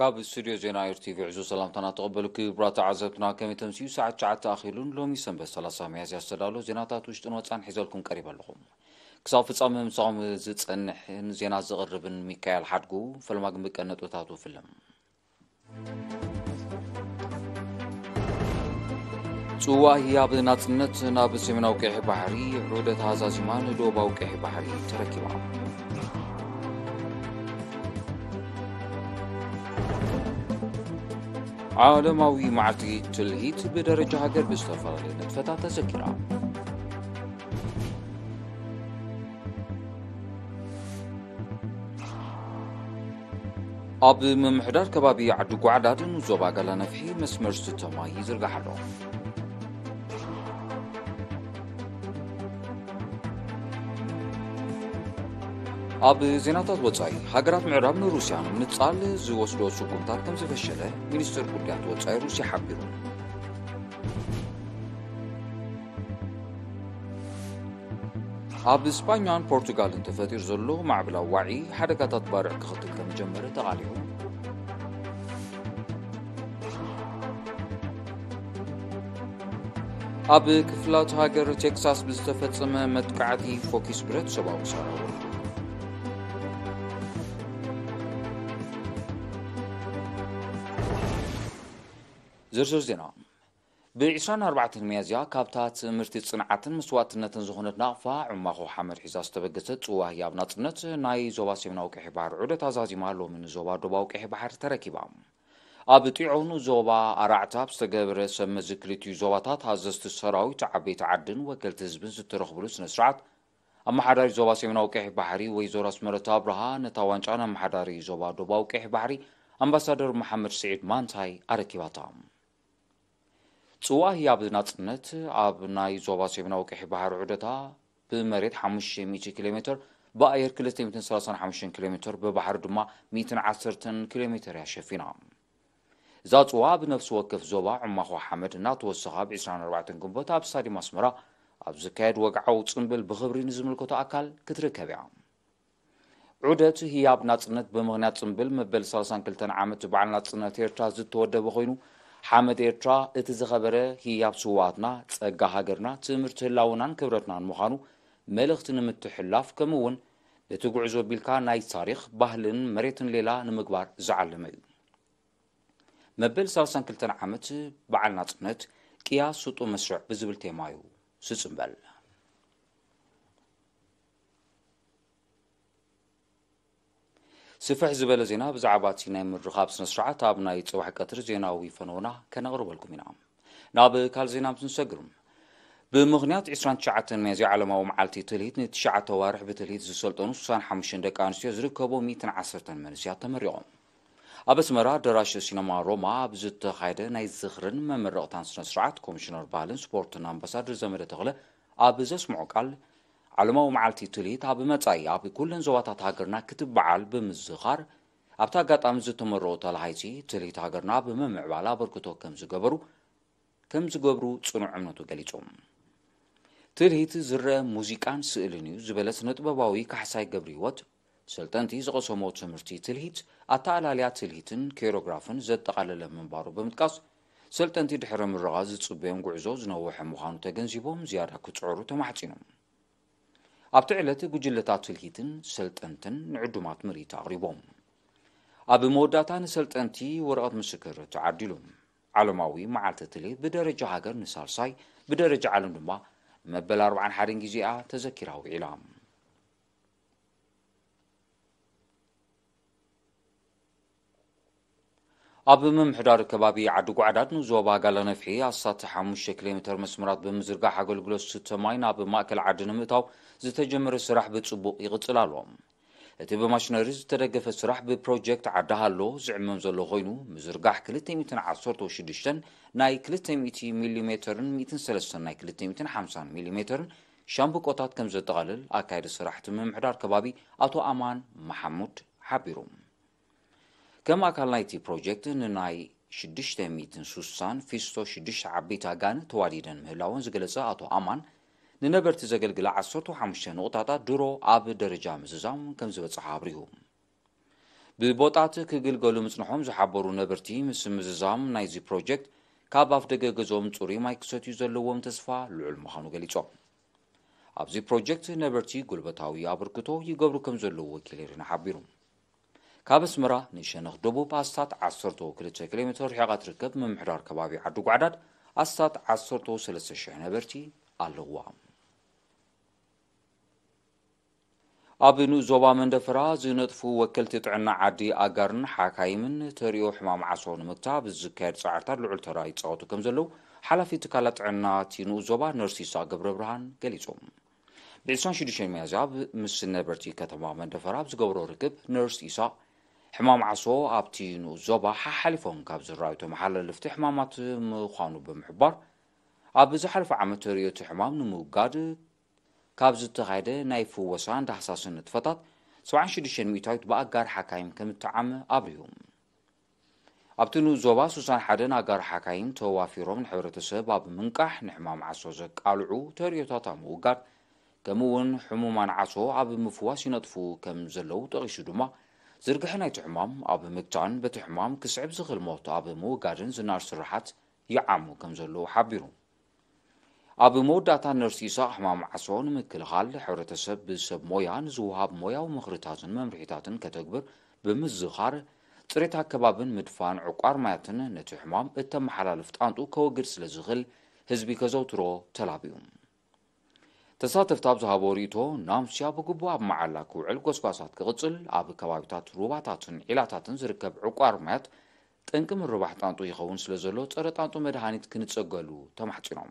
كاب استوديو زين اير تي في عزو سلامتنا تقبلك برات عزتنا كم تمسيو ساعة تشعة تاخيلون لومي سنبه سلاسة ميازي استدالو زينا تاتوش تنوات عن حزالكم قريبا لكم كساو في تصامم صام زيت سنحن زينا زغربن ميكايل حدقو فلما قمبك انتو تاتو فيلم سوا هي عبد الناس نت ناب سمنا وكيح بحري عودة هذا زمان دوبا وكيح بحري تركي معه ዓለማዊ መዓልቲ ትልሂት ብደረጃ ሃገር ብዝተፈላለዩ ንጥፈታት ተዘኪራ ኣብ ምምሕዳር ከባቢ ዓዲ ጓዕዳድን ዞባ ጋላነፍሒ መስመር ዝተማይ ይዝርጋሕ ኣሎ أب زينات وزاي هجرات معراب من روسيا من تصال زوس لو سكون تاتم زفشلة مينستر كوليات وزاي روسيا حبيرون أب إسبانيا و البرتغال انتفاتير زلو مع بلا وعي حركات أطبارع كخط كم جمرة تغاليهم أب كفلات هاجر تكساس بزتفت سما متقعتي فوكيس بريت سبا وصارا ورد ዝርዝር ዜና ብ24 ሚያዝያ ካብታ ትምህርቲ ፅንዓትን ምስዋትነትን ዝኾነት ናቕፋ ዕማኹ ሓመድ ሒዛ ዝተበገሰ ፅዋህ ኣብ ናፅነት ናይ ዞባ ሰሜና ውቅሒ ባሕሪ ዑደት ኣዛዚማ ሎሚ ንዞባ ዶባ ውቅሒ ባሕሪ ተረኪባ ኣብ ጢዖኑ ዞባ ኣራዕታ ብዝተገብረ ሰብ መዚ ክልትዩ ዞባታት ኣዘዝቲ ሰራዊት ዓበይቲ ዓድን ወከልቲ ህዝብን ዝተረኽብሉ ስነ ስርዓት ኣመሓዳሪ ዞባ ሰሜና ውቅሒ ባሕሪ ወይዘሮ ኣስመረታ ኣብርሃ ነታ ዋንጫን ኣመሓዳሪ ዞባ ዶባ ውቅሒ ባሕሪ ኣምባሳደር መሓመድ ስዒድ ማንታይ ኣረኪባታ ፅዋሂ ኣብ ናፅነት ኣብ ናይ ዞባ ሰሜናዊ ቅሒ ባሕሪ ዑደታ ብመሬት 5000 ኪሎ ሜትር ብኣየር 235 ኪሎ ሜትር ብባሕሪ ድማ 110 ኪሎ ሜትር እያ ሸፊና እዛ ፅዋ ብነፍሲ ወከፍ ዞባ ዑማኹ ሓመድ እና ተወሳኺ ኣብ 24 ግንቦት ኣብ ስታድየም ኣስመራ ኣብ ዝካየድ ወግዓዊ ፅምብል ብክብሪ ንዝምልከቶ ኣካል ክትርከብ እያ ዑደት ህያብ ናፅነት ብምኽንያት ፅምብል መበል 32 ዓመት በዓል ናፅነት ኤርትራ ዝተወደበ ኮይኑ ሓመድ ኤርትራ እቲ ዝኸበረ ህያብ ስዋኣትና ጸጋ ሃገርና ትምህርቲ ህላውናን ክብረትናን ምዃኑ መልእኽቲ ንምትሕላፍ ከምኡ እውን ነቲ ጉዕዞ ቢልካ ናይ ታሪኽ ባህልን መሬትን ሌላ ንምግባር ዝዓለመ እዩ መበል 32 ዓመት በዓል ናጽነት ቅያስ ስጡ መስርዕ ብዝብል ቴማ እዩ ስጽምበል ስፍሕ ዝበለ ዜና ብዛዕባ እቲ ናይ ምርኻብ ስነ ስርዓት ኣብ ናይ ፅዋሕ ቀትሪ ዜናዊ ፈኖና ከነቕርበልኩም ኢና ናብ ካል ዜና ምስ ንሰግር ብምኽንያት 29 ሚያዝያ ዓለማዊ መዓልቲ ትልሂት ንትሽዓተ ወርሕ ብትልሂት ዝሰልጠኑ 65 ደቂ ኣንስትዮ ዝርከቦ 110 መንስያት ተመሪቖም ኣብ ኣስመራ ኣዳራሽ ሲነማ ሮማ ኣብ ዝተኻየደ ናይ ዝኽርን መመረቕታን ስነ ስርዓት ኮሚሽነር ባህልን ስፖርትን ኣምባሳደር ዘመደ ተኽለ ኣብ ዘስምዖ ቃል ዓለማዊ መዓልቲ ትልሂት ኣብ መጻኢ ኣብ ኩለን ዞባታት ሃገርና ክትበዓል ብምዝኻር ኣብቲ ኣጋጣሚ ዝተመረቑ ተላሃይሲ ትልሂት ሃገርና ብምምዕባል ኣበርክቶ ከም ዝገበሩ ከም ዝገብሩ ጽኑዕ እምነቱ ገሊፆም ትልሂት ዝረአ ሙዚቃን ስእልን እዩ ዝበለ ስነጥበባዊ ካሕሳይ ገብሪ ህይወት ሰልጠንቲ ዝቐሰሞ ትምህርቲ ትልሂት ኣተኣላልያ ትልሂትን ኬሮግራፍን ዘጠቓለለ ምንባሩ ብምጥቃስ ሰልጠንቲ ድሕሪ ምረቓ ዝፅበዮም ጉዕዞ ዝነውሐ ምዃኑ ተገንዚቦም ዝያዳ ክፅዕሩ ተማሕፂኖም ኣብቲ ዕለት ጉጅለታት ስልሂትን ሰልጠንትን ንዕዱማት ምርኢት ኣቕሪቦም ኣብ መወዳእታ ንሰልጠንቲ ወረቐት ምስክር ተዓዲሉ ዓለማዊ መዓልቲ ትሌት ብደረጃ ሃገር ንሳልሳይ ብደረጃ ዓለም ድማ መበል 41 ግዜኣ ተዘኪራ ውዒላ ኣብ ምምሕዳር ከባቢ ዓዲ ጓዕዳት ንዞባ ጋለነፍሒ ኣሳተ 5 ኪሎ ሜትር መስመራት ብምዝርጋሕ ኣገልግሎት ስተ ማይ ናብ ማእከል ዓዲ ንምእታው ዝተጀመረ ስራሕ ብፅቡቕ ይቕፅል ኣሎ እቲ ብማሽነሪ ዝተደገፈ ስራሕ ብፕሮጀክት ዓዲ ሃሎ ዝዕመም ዘሎ ኮይኑ ምዝርጋሕ 216 ናይ 200 ሚሜ 13 ናይ 250 ሚሜ ሻምብቆታት ከም ዘጠቓልል ኣካይዲ ስራሕቲ ምምሕዳር ከባቢ ኣቶ ኣማን መሓሙድ ሓቢሩ ከማዕከላይቲ ፕሮጀክት ንናይ 660 ፊስቶ 6 ዓበይቲ ኣጋን ተዋዲደን ምህላውን ዝገለጸ ኣቶ ኣማን ንነበርቲ ዘገልግላ 15 ንቑጣታት ድሮ ኣብ ደረጃ ምዝዛም ከም ዝበጽሐ ኣብሪሁ ብቦጣት ክግልገሉ ምጽንሖም ዝሓበሩ ነበርቲ ምስ ምዝዛም ናይዚ ፕሮጀክት ካብ ኣፍ ደገ ገዝኦም ፅሩይ ማይ ክሰትዩ ዘለዎም ተስፋ ልዑል ምዃኑ ገሊፆም ኣብዚ ፕሮጀክት ነበርቲ ጉልበታዊ ኣበርክቶ ይገብሩ ከም ዘለዉ ወኪል ሓቢሩ ካብ ኣስመራ ንሸነኽ ደቡብ ኣስታት 12 ኪሎ ሜትር ሒቓ ትርከብ ምምሕዳር ከባቢ ዓዲ ጓዕዳድ ኣስታት 13,00 ነበርቲ ኣለዋ ኣብ ንዞባ መንደፈራ ዝነጥፉ ወከልቲ ጥዕና ዓዲ ኣጋርን ሓካይምን ተርዮ ሕማም ዓሶ ንምግታብ ዝካየድ ፃዕርታት ልዑል ተራ ይፃወቱ ከም ዘለዉ ሓላፊ ትካላት ጥዕና ቲንኡ ዞባ ነርሲሳ ገብረ ብርሃን ገሊፆም ብ26 መያዝ ኣብ ምስ ነበርቲ ከተማ መንደፈራ ብዝገብሮ ርክብ ነርስ ኢሳ ሕማም ዓሶ ኣብቲ ንኡ ዞባ ሓሓሊፎም ካብ ዝረኣዩ ተመሓላለፍቲ ሕማማት ምዃኑ ብምሕባር ኣብ ዝሓለፈ ዓመት ርእዮቱ ሕማም ንምውጋድ ካብ ዝተኻየደ ናይ ፍወሳን ዳህሳስን ንጥፈታት 76 ሚእታዊት ብኣጋር ሓካይም ከም እትዓም ኣብርዩ ኣብቲ ንኡ ዞባ 61 ኣጋር ሓካይም ተዋፊሮም ንሕብረተሰብ ኣብ ምንቃሕ ንሕማም ዓሶ ዘቃልዑ ተርእዮታት ኣብ ምውጋድ ከምኡ እውን ሕሙማን ዓሶ ኣብ ምፍዋስ ይነጥፉ ከም ዘለው ጠቒሱ ድማ ዝርግሐ ናይ ትሕማም ኣብ ምቅጫን በቲ ሕማም ክስዕብ ዝኽእል ሞት ኣብ ምውጋድን ዝናር ስራሓት ይዓሙ ከም ዘለዉ ሓቢሩ ኣብ መወዳእታ ነርሲሳ ሕማም ዓስቦ ንምክልኻል ሕብረተሰብ ብሰብ ሞያ ንዝውሃብ ሞያዊ ምኽርታትን መምርሒታትን ከተግብር ብምዝኻር ፅሬት ኣከባብን ምድፋን ዕቋር ማያትን ነቲ ሕማም እተመሓላልፍ ጣንጡ ከወግድ ስለ ዝኽእል ህዝቢ ከዘውትሮ ተላብዩ ተሳተፍቲ ኣብ ዝሃቦ ርእቶ ናምስያ ብግቡእ ኣብ መዓላ ክውዕል ጎስጓሳት ክቕፅል ኣብ ከባቢታት ሩባታትን ዒላታትን ዝርከብ ዕቋር ማያት ጠንቂ ምርባሕ ጣንጡ ይኸውን ስለ ዘሎ ፀረ ጣንጡ መድሃኒት ክንፀገሉ ተማሕፂኖም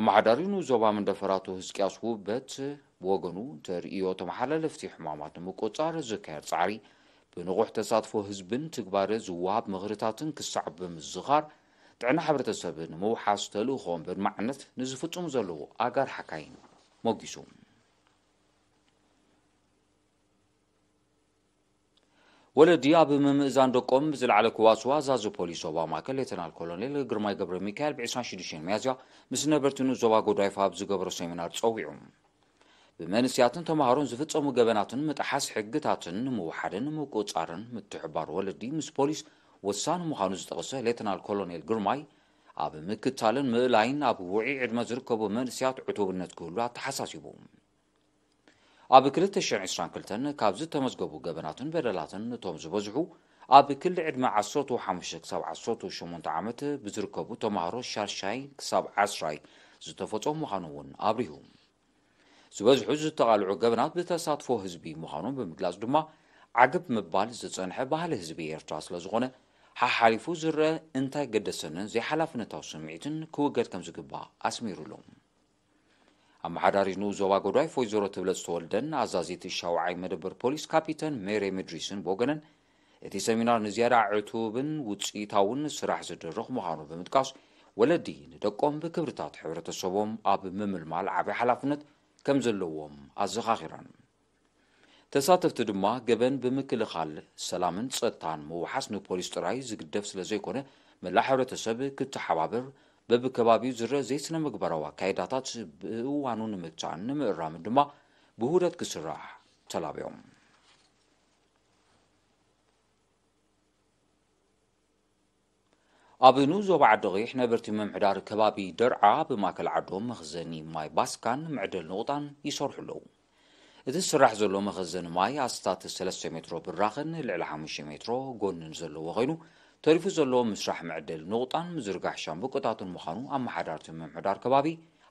ኣመሓዳሪኑ ዞባ መንደፈራቱ ህዝቅያስ ውበት ብወገኑ እንተርእዮ ተመሓላለፍቲ ሕማማት ንምቁፃር ዝካየድ ፃዕሪ ብንቑሕ ተሳትፎ ህዝብን ትግባር ዝወሃብ ምኽርታትን ክሳዕ ብምዝኻር ጥዕና ሕብረተሰብ ንምውሓስ ተልእኾም ብድማዕነት ንዝፍጽም ዘለዎ ኣጋር ሓካይም መጊሱ ወለዲ ኣብ ምምእዛን ደቆም ብዝለዕለ ክዋፅዋ ኣዛዚ ፖሊስ ዞባ ማእከል ሌተናል ኮሎኔል ግርማይ ገብረ ሚካኤል ብ26 መያዝያ ምስ ነበርቲኑ ዞባ ጎዳይ ፋብ ዝገበሮ ሴሚናር ፀዊዑ ብመንስያትን ተምሃሮን ዝፍፀሙ ገበናትን ምጥሓስ ሕግታትን ንምውሓድን ምቁፃርን ምትሕባር ወለዲ ምስ ፖሊስ ወሳኒ ምዃኑ ዝጠቐሰ ሌተናል ኮሎኔል ግርማይ ኣብ ምክታልን ምእላይን ኣብ ውዒ ዕድመ ዝርከቡ መንእስያት ዕቱብነት ክህሉ ኣተሓሳሲቡ ኣብ 222 ካብ ዝተመዝገቡ ገበናትን በደላትን እቶም ዝበዝሑ ኣብ ክሊ ዕድመ 15 ክሳብ 18 ዓመት ብዝርከቡ ተምሃሮ ሻርሻይ ክሳብ 10ራይ ዝተፈፀሙ ምዃኑ እውን ኣብሪሁ ዝበዝሑ ዝተቓልዑ ገበናት ብተሳትፎ ህዝቢ ምዃኖም ብምግላጽ ድማ ዓግብ ምባል ዝጸንሐ ባህሊ ህዝቢ ኤርትራ ስለ ዝኾነ ሓሓሊፉ ዝረአ እንታይ ገደሰንን ዘይሓላፍነታዊ ስምዒትን ክውገድ ከም ዝግባእ ኣስሚሩሉ ኣሎ ኣመሓዳሪ ንኡ ዞባ ጎዳይ ፎይዘሮ ትብለፅ ዝተወልደን ኣዛዚቲ ሻውዓይ መደበር ፖሊስ ካፒተን ሜሬ ምድሪስን ብወገነን እቲ ሰሚናር ንዝያዳ ዕቱብን ውፅኢታውን ስራሕ ዝድርኽ ምዃኑ ብምጥቃስ ወለዲ ንደቆም ብክብርታት ሕብረተሰቦም ኣብ ምምልማል ዓብዪ ሓላፍነት ከም ዘለዎም ኣዘኻኺረን ተሳተፍቲ ድማ ገበን ብምክልኻል ሰላምን ፀጥታን ምውሓስ ንፖሊስ ጥራይ ዝግደፍ ስለ ዘይኮነ መላእ ሕብረተሰብ ክተሓባብር በብከባቢኡ ዝረ ዘይስነ ምግባራዊ ኣካይዳታት ብእዋኑ ንምግታእን ንምእራምን ድማ ብሁደት ክስራሕ ተላብዮም ኣብ ኑ ዞባ ዓዲ ቕይሕ ነበርቲ ምምሕዳር ከባቢ ደርዓ ብማእከል ዓዶም መኽዘኒ ማይ ባስካን ምዕደል ንቑጣን ይሰርሑ ኣለዉ እቲ ዝስራሕ ዘሎ መኸዘኒ ማይ ኣስታት 3 ሜትሮ ብራኽን ልዕሊ 5 ሜትሮ ጎንን ዘለዎ ኮይኑ ተሪፉ ዘለዎ ምስራሕ ምዕደል ንቑጣን ምዝርጋሕ ሻምብቆታትን ምዃኑ ኣመሓዳርቲ ምምሕዳር ከባቢ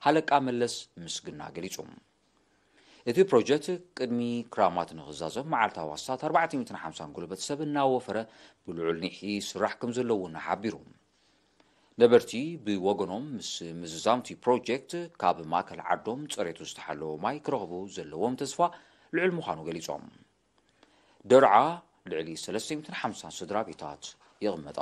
ሓለቃ መለስ ምስግና ገሊጹ እቲ ፕሮጀክት ቅድሚ ክራማት ንኽዛዘብ መዓልታዊ ኣስታት 450 ጉልበት ሰብ እናወፈረ ብልዑል ኒሒ ስራሕ ከም ዘለውን ሓቢሩ ነበርቲ ብወገኖም ምስ ምዝዛምቲ ፕሮጀክት ካብ ማእከል ዓዶም ፅሬቱ ዝተሓለወ ማይ ክረኽቡ ዘለዎም ተስፋ ልዕል ምዃኑ ገሊፆም ደርዓ ልዕሊ 350 ስድራ ቤታት ይቕመጣ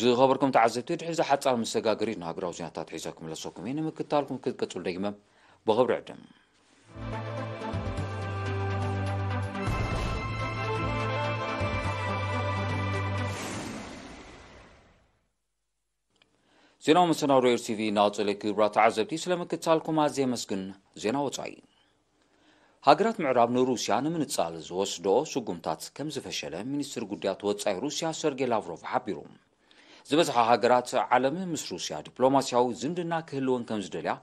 ዝኸበርኩም ተዓዘብቲ ድሕሪ ዝሓፃር መሰጋገሪት ንሃገራዊ ዜናታት ሒዘ ክምለሰኩም እየ ንምክታልኩም ክትቀፅሉ ደይመ ብኽብሪ ዕድም ዜናዊ ዜናው መሰናዶ ቲቪ እናወፀለ ክብራ ተዓዘብቲ ስለ ምክትሳልኩም ኣዘ መስግን ዜና ወፃኢ ሃገራት ምዕራብ ንሩስያ ንምንጻል ዝወስድኦ ስጉምታት ከም ዝፈሸለ ሚኒስትር ጉዳያት ወፃኢ ሩስያ ሰርጌ ላቭሮቭ ሓቢሩ ዝበዝሓ ሃገራት ዓለም ምስ ሩስያ ዲፕሎማስያዊ ዝምድና ክህልወን ከም ዝደልያ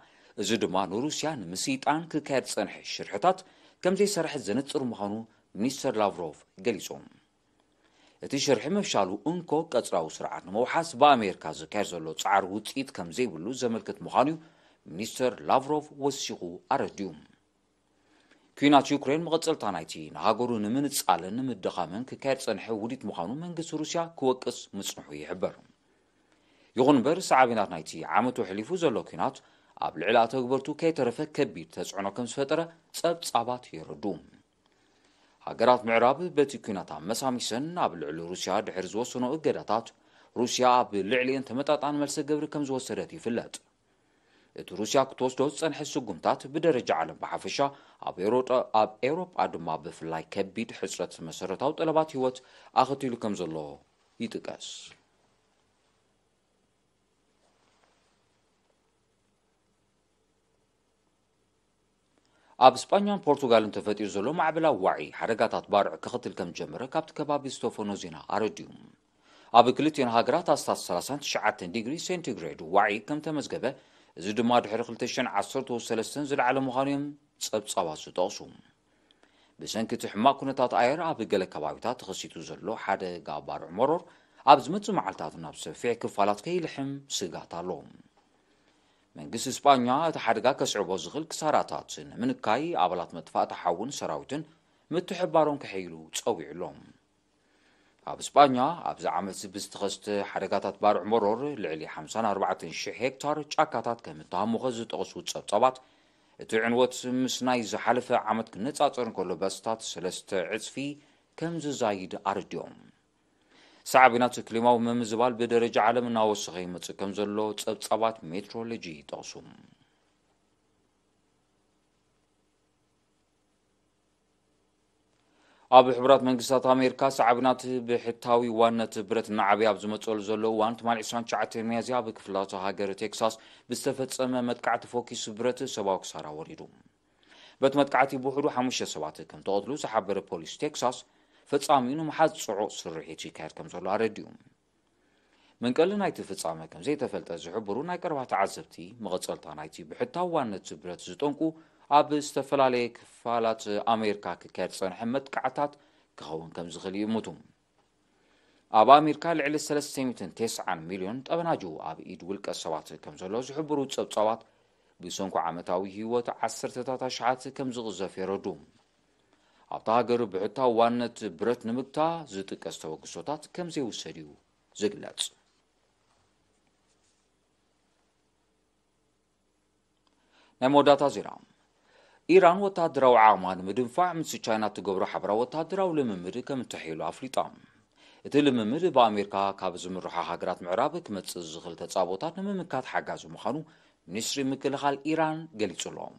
እዚ ድማ ንሩስያ ንምስይጣን ክካየድ ዝጸንሐ ሽርሕታት ከምዘይሰርሐ ዘነፅር ምዃኑ ሚኒስተር ላቭሮቭ ገሊፆም እቲ ሽርሒ ምፍሻሉ እንኮ ቀፅራዊ ስርዓት ንምውሓስ ብኣሜሪካ ዝካየድ ዘሎ ፃዕሪ ውፅኢት ከም ዘይብሉ ዘመልክት ምዃኑ እዩ ሚኒስተር ላቭሮቭ ወሲኹ ኣረድዩ ኩናት ዩክሬን መቐፅልታ ናይቲ ንሃገሩ ንምንፃልን ንምድኻምን ክካየድ ፀንሐ ውዲት ምዃኑ መንግስቲ ሩስያ ክወቅስ ምፅንሑ ይሕበር ይኹን እምበር ሰዓቢናት ናይቲ ዓመቱ ሕሊፉ ዘሎ ኩናት ኣብ ልዕሊ ኣተግበርቱ ከይተረፈ ከቢድ ተፅዕኖ ከም ዝፈጠረ ፀብጻባት የረዱ ሃገራት ምዕራብ በቲ ኩናት ኣመሳሚሰን ኣብ ልዕሊ ሩስያ ድሕሪ ዝወሰኖ እገዳታት ሩስያ ኣብ ልዕሊአን ተመጣጣን መልሰ ግብሪ ከም ዝወሰደት ይፍለጥ እቲ ሩስያ ክትወስዶ ዝፀንሐ ስጉምታት ብደረጃ ዓለም ብሓፈሻ ኣብ ኤውሮጳ ድማ ብፍላይ ከቢድ ሕፅረት መሰረታዊ ጠለባት ሂወት ኣኸቲሉ ከም ዘሎ ይጥቀስ اب اسبانيان پرتغالن تفتير زلو معبلا وعي حرقات اتبارع كخطل كم جمرة كابت كباب استوفونو زينا اردوم اب كلتين هاقرات استاس سلاسان تشعاتن ديگري سنتيغريد وعي كم تمزقبه زد ما دحر خلتشن عصر تو سلسن زل على مغاريم تسب سواسو توسوم بسنك تحما كنتات اير اب قلق كبابتات خسيتو زلو حد قابار عمرور اب زمتو معلتات نفسه في كفالات كي لحم سيقاتا لوم መንግስቲ እስጳኛ እቲ ሓደጋ ከስዕቦ ዝኽእል ክሳራታትን ምንካይ ኣባላት መጥፋእ ተሓውን ሰራዊትን ምትሕባሮም ክሕይሉ ፀዊዕሎም ኣብ እስጳኛ ኣብዚ ዓመት እዚ ብዝተኸስተ ሓደጋታት ባርዕ መሮር ልዕሊ 54000 ሄክታር ጫካታት ከም እተሃሙኸ ዝጠቕሱ ፀብፀባት እቲ ዕንወት ምስ ናይ ዝሓለፈ ዓመት ክነፃፀር እንከሎ በስታት ሰለስተ ዕፅፊ ከም ዝዛይድ ኣርድዮም ሳዕቢናት ክሊማዊ ምምዝባል ብደረጃ ዓለም እናወሰኸ ይመጽእ ከም ዘሎ ጸብጻባት ሜትሮሎጂ ይጠቕሱ ኣብ ሕቡራት መንግስታት ኣሜሪካ ሰዕብናት ብሕታዊ ዋነት ብረት እናዓብያ ኣብ ዝመፀሉ ዘሎ እዋን ትማል 29 መያዝያ ብክፍላቱ ሃገር ቴክሳስ ብዝተፈፀመ መጥቃዕቲ ፎኪስ ብረት ሰብዊ ክሳራ ወሪዱ በቲ መጥቃዕቲ ብውሕዱ ሓሙሽተ ሰባት ከም ተቐትሉ ዝሓበረ ፖሊስ ቴክሳስ فتصامينو محاد صعو صرحي تشي كهر كم زولو عرديوم من قلن نايتي فتصامة كم زي تفلت ازحو برو ناي كربا تعزبتي مغتصلتا نايتي بحتا وانا تبرت زتونكو اب استفلالي كفالات اميركا كهر صنحمت كعتات كخوان كم زغلي يموتوم أبا أمريكا لعلي سلس سيميتن تسعان مليون تابناجو أب إيد ولك السوات كم زلوز حبرو تسوات بيسونكو عامتاوي هيوة عصر تتاتا شعات كم في ردوم ኣብቲ ሃገር ብሕታዊ ዋነት ብረት ንምግታ ዝጥቀስ ተበግሶታት ከም ዘይውሰድ እዩ ዝግለጽ ናይ መወዳእታ ዜና ኢራን ወታደራዊ ዓቕማ ንምድንፋዕ ምስ ቻይና እትገብሮ ሓበራ ወታደራዊ ልምምድ ከም እትሕሉ ኣፍሊጣ እቲ ልምምድ ብኣሜሪካ ካብ ዝምርሖ ሃገራት ምዕራብ ክመፅእ ዝኽእል ተጻቦታት ንምምካት ሓጋዚ ምዃኑ ሚኒስትሪ ምክልኻል ኢራን ገሊጹ ኣሎም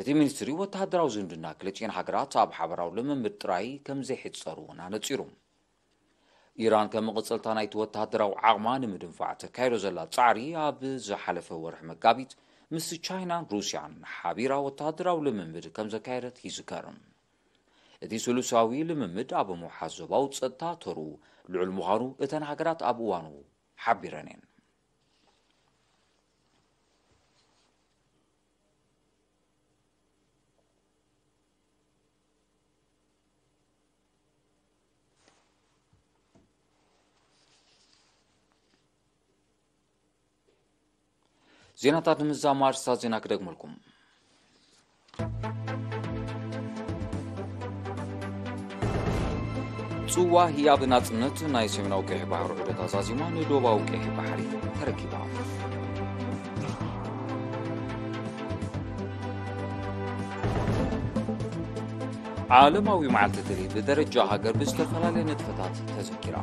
እቲ ሚኒስትሪ ወተሃደራዊ ዝምድና ክልቲአን ሃገራት ኣብ ሓበራዊ ልምምድ ጥራይ ከም ዘይሕፀሩ እውን ኣነፂሩ ኢራን ከም መቐፀልታ ናይቲ ወተሃደራዊ ዓቕማ ንምድንፋዕ ተካይዶ ዘላ ፃዕሪ ኣብ ዝሓለፈ ወርሒ መጋቢት ምስ ቻይናን ሩስያን ሓቢራ ወተሃደራዊ ልምምድ ከም ዘካየደት ይዝከር እቲ ስሉሳዊ ልምምድ ኣብ ምውሓዝ ዞባዊ ፀጥታ ተርኡ ልዑል ምዃኑ እተን ሃገራት ኣብ እዋኑ ሓቢረን እየን ዜናታት ንምዛ ማርሳ ዜና ክደግመልኩም ጽዋ ህያብ ናጽነት ናይ ሰሜናዊ ቀሒ ባሕሪ ዑደት ኣዛዚማ ንዶባዊ ቀሒ ባሕሪ ተረኪባ ዓለማዊ መዓልቲ ድሌት ብደረጃ ሃገር ብዝተፈላለየ ንጥፈታት ተዘኪራ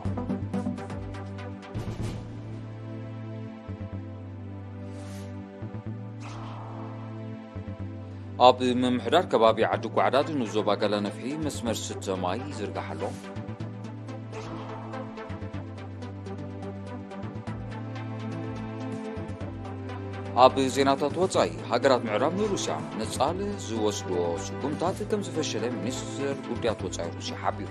آب ممحدار كبابي عدو كعداد نزوبا قلنا فيه مسمر ستة ماي زرقا حلوم ኣብ ዜናታት ወጻኢ ሃገራት ምዕራብ ንሩስያ ነጻል ዝወስዶ ስጉምታት ከም ዝፈሸለ ሚኒስትር ጉዳያት ወጻኢ ሩስያ ሓቢሩ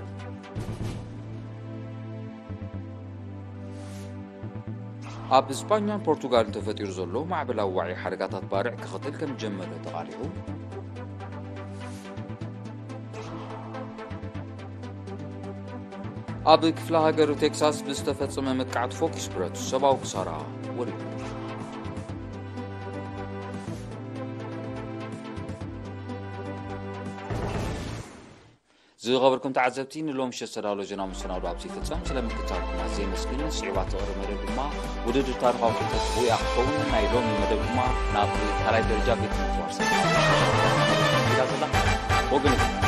ኣብ ስፓኛን ፖርቱጋልን ተፈጢሩ ዘሎ ማዕበላዊ ዋዒ ሓደጋታት ባርዕ ክኽትል ከም ጀመረ ተቓሪዑ ኣብ ክፍለ ሃገር ቴክሳስ ብዝተፈጸመ መጥቃዕቲ ፎኪስ ብረት ሰብኣዊ ክሳራ ወሪ ዝኸበርኩም ተዓዘብቲ ንሎም ሸ ዝተዳሎ ዜና ምስናዶ ኣብዚ ፍፀም ስለ ምክታልኩም መስግን ስዒባት ተቕሪ መደብ ድማ ውድድር ታሪካዊ ፍልጠት ውያ ክኸውን ናይ ሎሚ መደብ ድማ ናብ ካልኣይ ደረጃ ቤት ምትዋርሰ ወገን